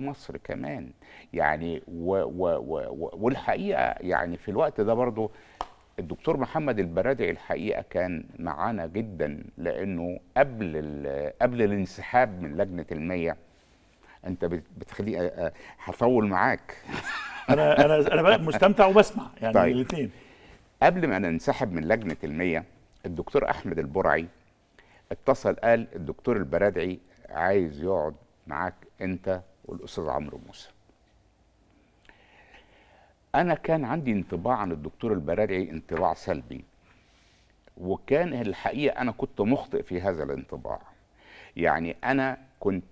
مصر كمان يعني و و و والحقيقه يعني في الوقت ده برضو الدكتور محمد البرادعي الحقيقه كان معانا جدا لانه قبل قبل الانسحاب من لجنه المية انت بتخلي هطول معاك انا انا انا مستمتع وبسمع يعني طيب. الاثنين قبل ما ننسحب من لجنه المية الدكتور احمد البرعي اتصل قال الدكتور البرادعي عايز يقعد معاك انت والاستاذ عمرو موسى انا كان عندي انطباع عن الدكتور البرارعي انطباع سلبي وكان الحقيقه انا كنت مخطئ في هذا الانطباع يعني انا كنت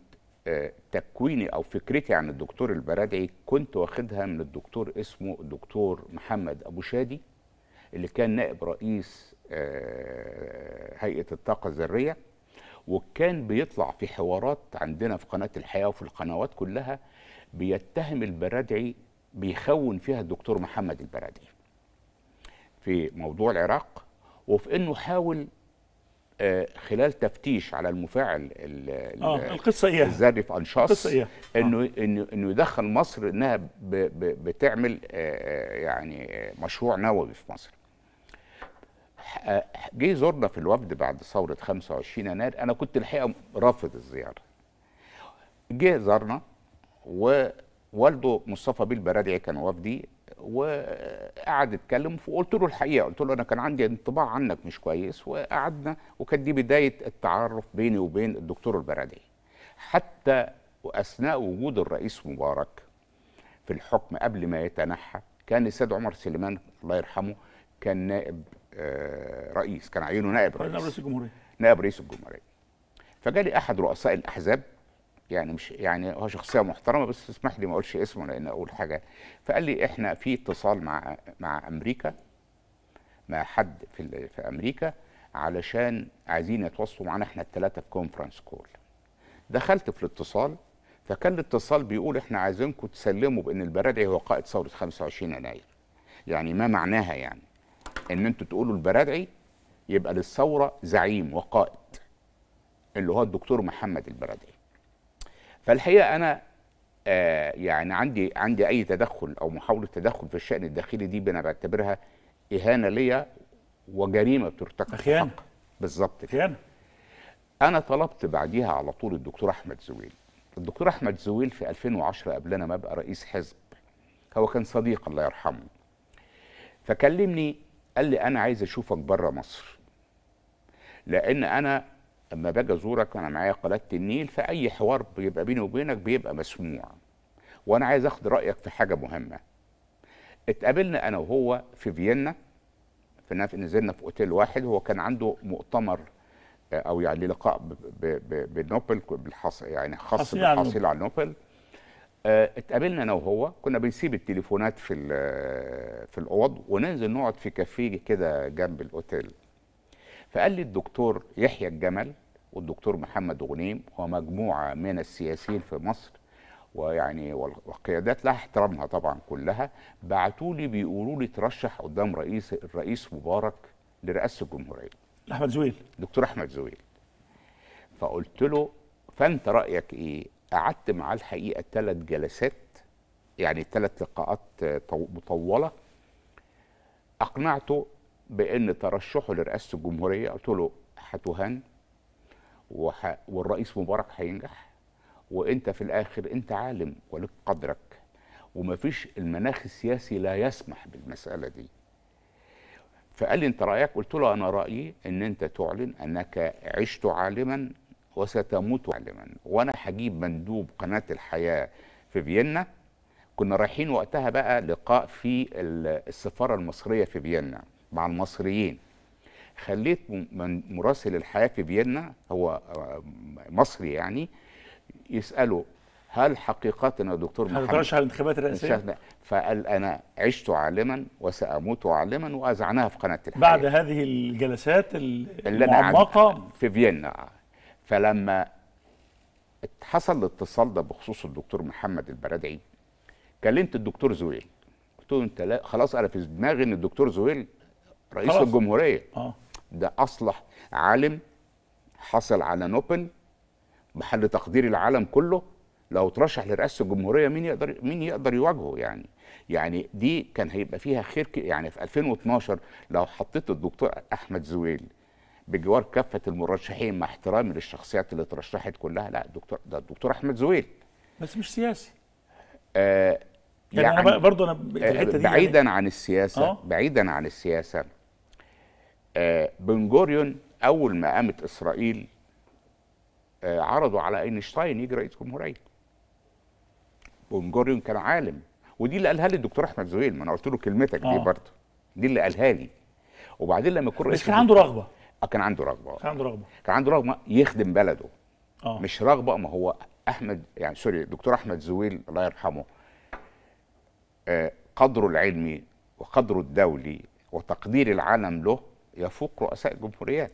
آه، تكويني او فكرتي عن الدكتور البرادعي كنت واخدها من الدكتور اسمه الدكتور محمد ابو شادي اللي كان نائب رئيس آه، هيئه الطاقه الذريه وكان بيطلع في حوارات عندنا في قناه الحياه وفي القنوات كلها بيتهم البرادعي بيخون فيها الدكتور محمد البرادعي في موضوع العراق وفي انه حاول آه، خلال تفتيش على المفاعل آه القصه الذري في انشاص إيه. آه. انه انه انه يدخل مصر انها بتعمل آه، آه، يعني مشروع نووي في مصر جه زورنا في الوفد بعد ثوره 25 يناير انا كنت الحقيقه رافض الزياره جه زارنا ووالده مصطفى بيه البرادعي كان وفدي وقعد اتكلم وقلت له الحقيقه قلت له انا كان عندي انطباع عنك مش كويس وقعدنا وكانت دي بدايه التعرف بيني وبين الدكتور البرادعي حتى واثناء وجود الرئيس مبارك في الحكم قبل ما يتنحى كان السيد عمر سليمان الله يرحمه كان نائب آه، رئيس كان عينه نائب رئيس نائب رئيس الجمهوريه نائب رئيس الجمهوريه فجالي احد رؤساء الاحزاب يعني مش يعني هو شخصيه محترمه بس اسمح لي ما اقولش اسمه لان اقول حاجه فقال لي احنا في اتصال مع مع امريكا مع حد في في امريكا علشان عايزين يتواصلوا معانا احنا الثلاثه في كونفرنس كول دخلت في الاتصال فكان الاتصال بيقول احنا عايزينكم تسلموا بان البرادعي هو قائد ثوره 25 يناير يعني ما معناها يعني ان انتوا تقولوا البرادعي يبقى للثوره زعيم وقائد اللي هو الدكتور محمد البرادعي فالحقيقه انا آه يعني عندي عندي اي تدخل او محاوله تدخل في الشان الداخلي دي انا بعتبرها اهانه ليا وجريمه بترتكب خيانه بالظبط خيانه انا طلبت بعديها على طول الدكتور احمد زويل الدكتور احمد زويل في 2010 قبل انا ما ابقى رئيس حزب هو كان صديق الله يرحمه فكلمني قال لي انا عايز اشوفك بره مصر لان انا لما باجي ازورك انا معايا قناه النيل فاي حوار بيبقى بيني وبينك بيبقى مسموع وانا عايز اخد رايك في حاجه مهمه اتقابلنا انا وهو في فيينا في نزلنا في اوتيل واحد هو كان عنده مؤتمر آه، او يعني لقاء بنوبل بالحص يعني خاص بالحصيله على نوبل آه، اتقابلنا انا وهو كنا بنسيب التليفونات في آه، في الاوض وننزل نقعد في كافيه كده جنب الاوتيل فقال لي الدكتور يحيى الجمل والدكتور محمد غنيم ومجموعه من السياسيين في مصر ويعني والقيادات لها احترامها طبعا كلها بعتوا لي بيقولوا لي ترشح قدام رئيس الرئيس مبارك لرئاسه الجمهوريه احمد زويل دكتور احمد زويل فقلت له فانت رايك ايه قعدت معاه الحقيقه ثلاث جلسات يعني ثلاث لقاءات مطوله اقنعته بان ترشحه لرئاسه الجمهوريه قلت له هتهان وح... والرئيس مبارك هينجح وانت في الاخر انت عالم ولك قدرك ومفيش المناخ السياسي لا يسمح بالمساله دي فقال لي انت رايك قلت له انا رايي ان انت تعلن انك عشت عالما وستموت عالما وانا هجيب مندوب قناه الحياه في فيينا كنا رايحين وقتها بقى لقاء في السفاره المصريه في فيينا مع المصريين خليت من مراسل الحياه في فيينا هو آه، مصري يعني يساله هل حقيقتنا دكتور محمد هترشح الانتخابات الرئاسيه فقال انا عشت عالما وساموت عالما واذعناها في قناه الحياه بعد هذه الجلسات المعمقه في فيينا فلما حصل الاتصال ده بخصوص الدكتور محمد البرادعي كلمت الدكتور زويل قلت له انت لا خلاص انا في دماغي ان الدكتور زويل رئيس خلاص. الجمهوريه آه. ده اصلح عالم حصل على نوبل محل تقدير العالم كله لو ترشح لرئاسه الجمهوريه مين يقدر مين يقدر يواجهه يعني يعني دي كان هيبقى فيها خير يعني في 2012 لو حطيت الدكتور احمد زويل بجوار كافه المرشحين مع احترامي للشخصيات اللي اترشحت كلها لا الدكتور ده الدكتور احمد زويل بس مش سياسي آه يعني, يعني انا برضه انا في آه، الحته دي بعيدا يعني. عن السياسه آه؟ بعيدا عن السياسه آه بن جوريون اول ما قامت اسرائيل آه عرضوا على اينشتاين يجي رئيس جمهوريه بن جوريون كان عالم ودي اللي قالها لي الدكتور احمد زويل ما انا قلت له كلمتك آه. دي برضه دي اللي قالها لي وبعدين لما يكون رئيس بس كان عنده رغبه آه، كان عنده رغبه كان عنده رغبه كان عنده رغبه يخدم بلده أوه. مش رغبه ما هو احمد يعني سوري دكتور احمد زويل الله يرحمه آه قدره العلمي وقدره الدولي وتقدير العالم له يفوق رؤساء الجمهوريات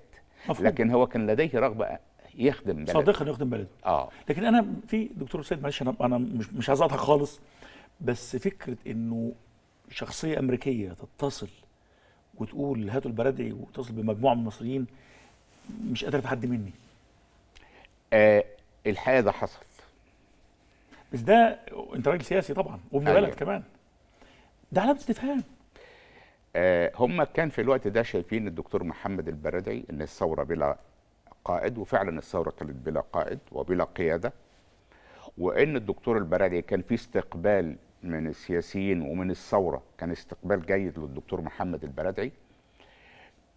مفهوم. لكن هو كان لديه رغبه يخدم بلده صادقا يخدم بلده اه لكن انا في دكتور سيد معلش انا انا مش مش عايز اقطعك خالص بس فكره انه شخصيه امريكيه تتصل وتقول هاتوا البرادعي واتصل بمجموعه من المصريين مش قادر في حد مني آه الحقيقه ده حصل بس ده انت راجل سياسي طبعا وابن أيوة. بلد كمان ده علامه استفهام آه هم كان في الوقت ده شايفين الدكتور محمد البرادعي ان الثوره بلا قائد وفعلا الثوره كانت بلا قائد وبلا قياده وان الدكتور البرادعي كان في استقبال من السياسيين ومن الثوره كان استقبال جيد للدكتور محمد البلدعي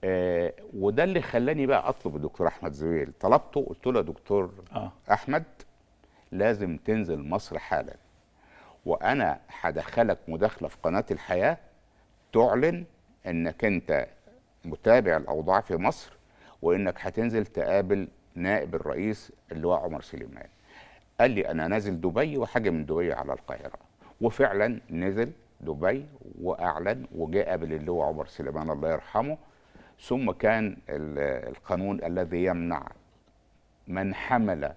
آه وده اللي خلاني بقى اطلب الدكتور احمد زويل طلبته قلت له يا دكتور آه. احمد لازم تنزل مصر حالا وانا هدخلك مداخله في قناه الحياه تعلن انك انت متابع الاوضاع في مصر وانك هتنزل تقابل نائب الرئيس اللواء عمر سليمان قال لي انا نازل دبي وحاجه من دبي على القاهره وفعلا نزل دبي واعلن وجاء باللواء عمر سليمان الله يرحمه ثم كان القانون الذي يمنع من حمل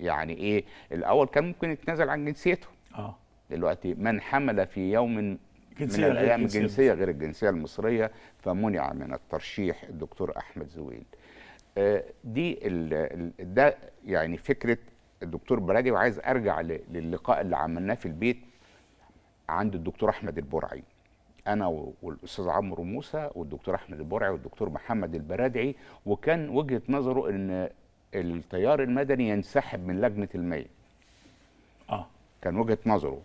يعني ايه الاول كان ممكن يتنازل عن جنسيته اه دلوقتي من حمل في يوم جنسية من الايام جنسيه غير الجنسيه المصريه فمنع من الترشيح الدكتور احمد زويل آه، دي ده يعني فكره الدكتور برادي وعايز ارجع للقاء اللي عملناه في البيت عند الدكتور احمد البرعي انا والاستاذ عمرو موسى والدكتور احمد البرعي والدكتور محمد البرادعي وكان وجهه نظره ان التيار المدني ينسحب من لجنه المية اه كان وجهه نظره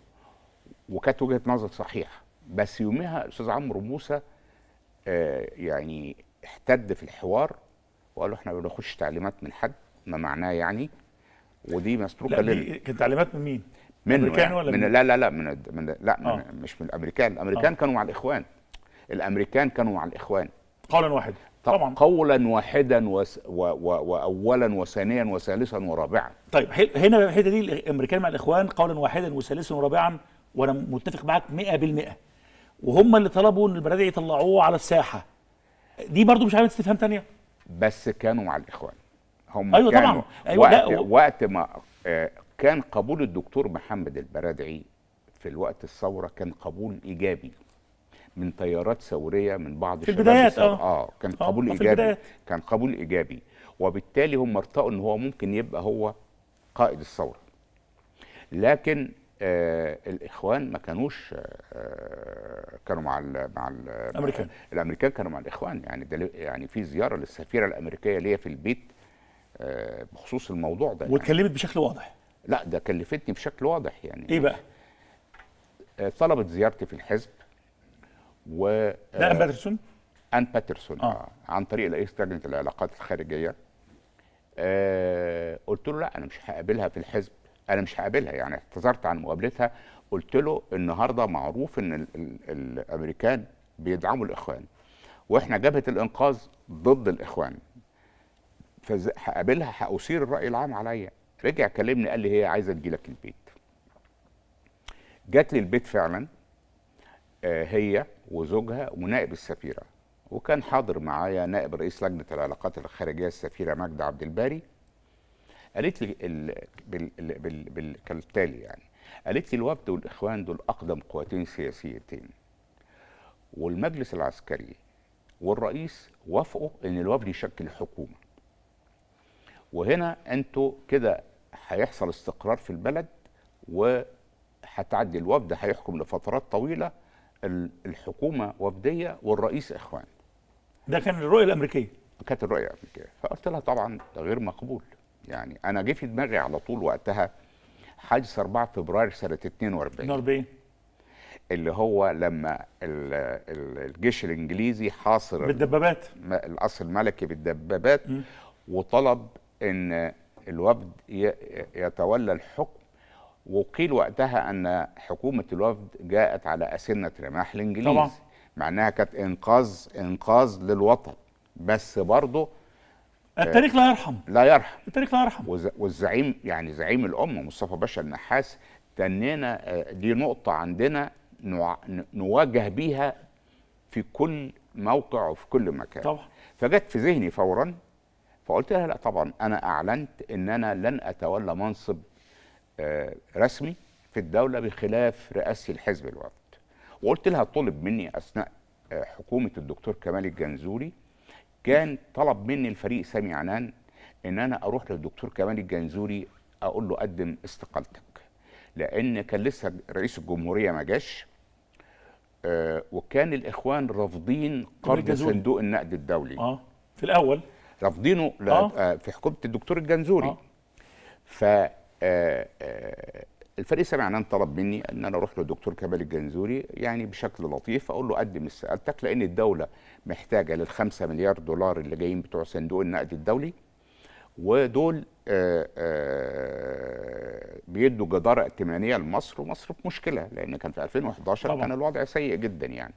وكانت وجهه نظر صحيحه بس يومها الاستاذ عمرو موسى آه يعني احتد في الحوار وقال احنا ما تعليمات من حد ما معناه يعني ودي مسروقه لنا كانت تعليمات من مين؟ منه يعني ولا من لا لا لا من من لا آه. من مش من الامريكان الامريكان آه. كانوا مع الاخوان الامريكان كانوا مع الاخوان قولا واحدا طبعا قولا واحدا وس و و واولا وثانيا وثالثا ورابعا طيب هنا الحته دي الامريكان مع الاخوان قولا واحدا وثالثا ورابعا وانا متفق معاك 100% وهم اللي طلبوا ان البلديه يطلعوه على الساحه دي برضو مش عامل استفهام ثانيه بس كانوا مع الاخوان هم أيوة كانوا طبعا. أيوة وقت, لا. وقت ما آه، كان قبول الدكتور محمد البرادعي في الوقت الثوره كان قبول ايجابي من تيارات ثوريه من بعض في البدايات اه اه كان آه، قبول آه ايجابي البدايات. كان قبول ايجابي وبالتالي هم ارتقوا ان هو ممكن يبقى هو قائد الثوره لكن آه الاخوان ما كانوش آه كانوا مع الـ مع الـ الامريكان الامريكان كانوا مع الاخوان يعني يعني في زياره للسفيره الامريكيه ليا في البيت آه بخصوص الموضوع ده يعني واتكلمت يعني. بشكل واضح لا ده كلفتني بشكل واضح يعني ايه بقى؟ آه، طلبت زيارتي في الحزب و ده آه، ان باترسون؟ ان باترسون آه. آه، عن طريق رئيس لجنه العلاقات الخارجيه آه قلت له لا انا مش هقابلها في الحزب انا مش هقابلها يعني اعتذرت عن مقابلتها قلت له النهارده معروف ان الـ الـ الامريكان بيدعموا الاخوان واحنا جبهه الانقاذ ضد الاخوان فهقابلها هاثير الراي العام عليا رجع كلمني قال لي هي عايزه تجي لك البيت جات لي البيت فعلا آه، هي وزوجها ونائب السفيره وكان حاضر معايا نائب رئيس لجنه العلاقات الخارجيه السفيره ماجده عبد الباري قالت لي كالتالي يعني قالت لي الوفد والاخوان دول اقدم قوتين سياسيتين والمجلس العسكري والرئيس وافقوا ان الوفد يشكل حكومه وهنا انتوا كده هيحصل استقرار في البلد وهتعدي الوفد هيحكم لفترات طويله الحكومه وفديه والرئيس اخوان ده كان الرؤيه الامريكيه كانت الرؤيه الامريكيه فقلت لها طبعا ده غير مقبول يعني انا جه في دماغي على طول وقتها حادث 4 فبراير سنه 42 42 اللي هو لما الجيش الانجليزي حاصر بالدبابات القصر الملكي بالدبابات م. وطلب ان الوفد يتولى الحكم وقيل وقتها ان حكومه الوفد جاءت على اسنه رماح الانجليز طبعا. مع انها كانت انقاذ انقاذ للوطن بس برضه آه، التاريخ لا يرحم لا يرحم التاريخ لا يرحم والزعيم يعني زعيم الامه مصطفى باشا النحاس تنينا آه، دي نقطه عندنا نواجه بيها في كل موقع وفي كل مكان طبعا فجت في ذهني فورا فقلت لها لا طبعا انا اعلنت ان انا لن اتولى منصب آه، رسمي في الدوله بخلاف رئاسي الحزب الوفد وقلت لها طلب مني اثناء آه، حكومه الدكتور كمال الجنزوري كان طلب مني الفريق سامي عنان ان انا اروح للدكتور كمال الجنزوري اقول له قدم استقالتك لان كان لسه رئيس الجمهوريه ما جاش آه، وكان الاخوان رافضين قرض صندوق النقد الدولي اه في الاول رافضينه آه. آه. في حكومه الدكتور الجنزوري آه. ف آه، آه، الفريق السامع طلب مني ان انا اروح للدكتور كمال الجنزوري يعني بشكل لطيف اقول له قدم استقالتك لان الدوله محتاجه لل مليار دولار اللي جايين بتوع صندوق النقد الدولي ودول آآ آآ بيدوا جداره ائتمانيه لمصر ومصر في مشكله لان كان في 2011 طبعا. كان الوضع سيء جدا يعني